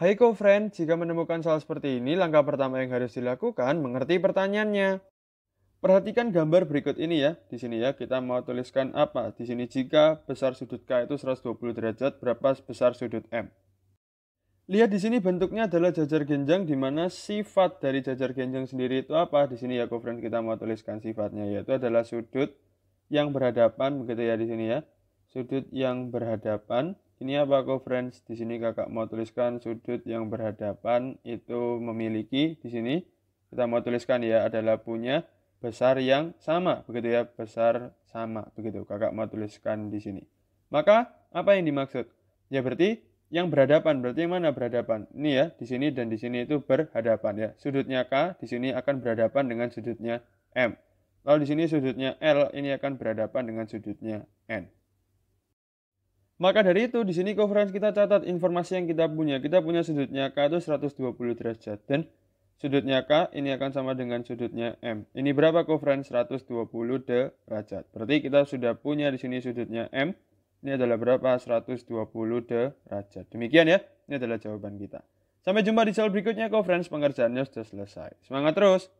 Hai co-friend, jika menemukan soal seperti ini, langkah pertama yang harus dilakukan mengerti pertanyaannya. Perhatikan gambar berikut ini ya. Di sini ya, kita mau tuliskan apa? Di sini jika besar sudut K itu 120 derajat, berapa besar sudut M? Lihat di sini bentuknya adalah jajar genjang di mana sifat dari jajar genjang sendiri itu apa? Di sini ya, co-friend kita mau tuliskan sifatnya yaitu adalah sudut yang berhadapan begitu ya di sini ya sudut yang berhadapan. Ini apa kok friends? Di sini kakak mau tuliskan sudut yang berhadapan itu memiliki di sini kita mau tuliskan ya adalah punya besar yang sama begitu ya besar sama begitu kakak mau tuliskan di sini maka apa yang dimaksud ya berarti yang berhadapan berarti yang mana berhadapan ini ya di sini dan di sini itu berhadapan ya sudutnya k di sini akan berhadapan dengan sudutnya m lalu di sini sudutnya l ini akan berhadapan dengan sudutnya n maka dari itu, di sini coverage kita catat informasi yang kita punya. Kita punya sudutnya K itu 120 derajat. Dan sudutnya K ini akan sama dengan sudutnya M. Ini berapa coverage? 120 derajat. Berarti kita sudah punya di sini sudutnya M. Ini adalah berapa? 120 derajat. Demikian ya, ini adalah jawaban kita. Sampai jumpa di soal berikutnya, coverage pengerjaannya sudah selesai. Semangat terus!